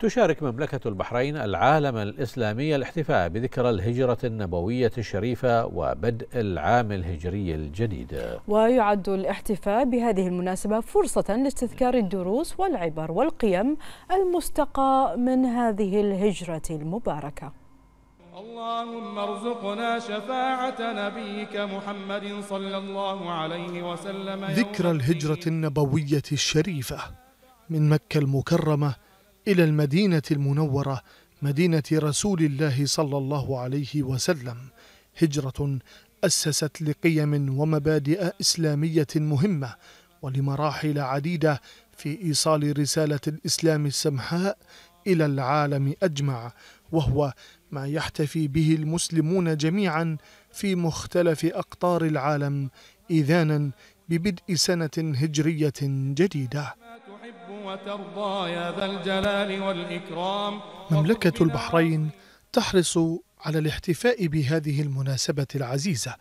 تشارك مملكة البحرين العالم الإسلامي الاحتفاء بذكرى الهجرة النبوية الشريفة وبدء العام الهجري الجديد ويعد الاحتفاء بهذه المناسبة فرصة لاستذكار الدروس والعبر والقيم المستقى من هذه الهجرة المباركة اللهم ارزقنا شفاعة نبيك محمد صلى الله عليه وسلم ذكرى الهجرة النبوية الشريفة من مكة المكرمة إلى المدينة المنورة مدينة رسول الله صلى الله عليه وسلم هجرة أسست لقيم ومبادئ إسلامية مهمة ولمراحل عديدة في إيصال رسالة الإسلام السمحاء إلى العالم أجمع وهو ما يحتفي به المسلمون جميعا في مختلف أقطار العالم إذانا ببدء سنة هجرية جديدة وترضى يا ذا الجلال والإكرام مملكة البحرين تحرص على الاحتفاء بهذه المناسبة العزيزة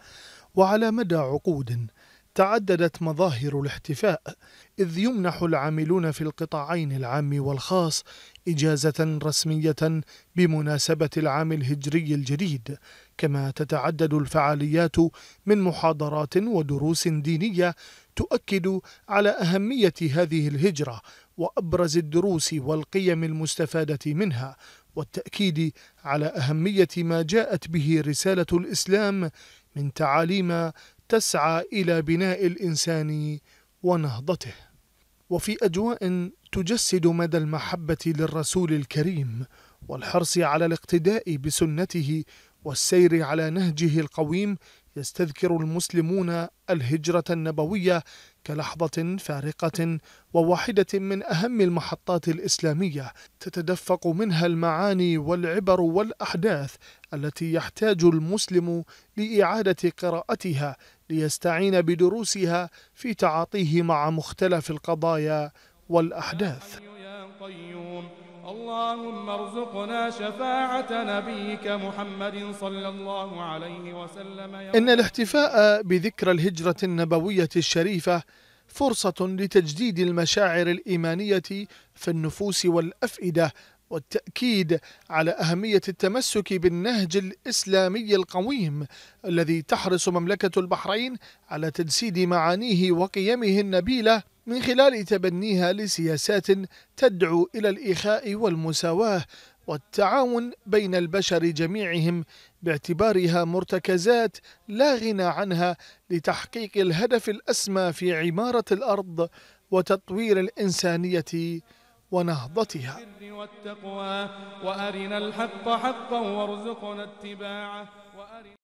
وعلى مدى عقود تعددت مظاهر الاحتفاء إذ يمنح العاملون في القطاعين العام والخاص إجازة رسمية بمناسبة العام الهجري الجديد كما تتعدد الفعاليات من محاضرات ودروس دينية تؤكد على أهمية هذه الهجرة وأبرز الدروس والقيم المستفادة منها والتأكيد على أهمية ما جاءت به رسالة الإسلام من تعاليم تسعى إلى بناء الإنسان ونهضته وفي أجواء تجسد مدى المحبة للرسول الكريم والحرص على الاقتداء بسنته والسير على نهجه القويم يستذكر المسلمون الهجرة النبوية كلحظة فارقة وواحدة من أهم المحطات الإسلامية تتدفق منها المعاني والعبر والأحداث التي يحتاج المسلم لإعادة قراءتها ليستعين بدروسها في تعاطيه مع مختلف القضايا والأحداث اللهم ارزقنا شفاعة نبيك محمد صلى الله عليه وسلم إن الاحتفاء بذكرى الهجرة النبوية الشريفة فرصة لتجديد المشاعر الإيمانية في النفوس والأفئدة والتأكيد على أهمية التمسك بالنهج الإسلامي القويم الذي تحرص مملكة البحرين على تجسيد معانيه وقيمه النبيلة من خلال تبنيها لسياسات تدعو إلى الإخاء والمساواة والتعاون بين البشر جميعهم باعتبارها مرتكزات لا غنى عنها لتحقيق الهدف الأسمى في عمارة الأرض وتطوير الإنسانية ونهضتها والتقوى وأرنا الحق حقا وارزقنا اتباعه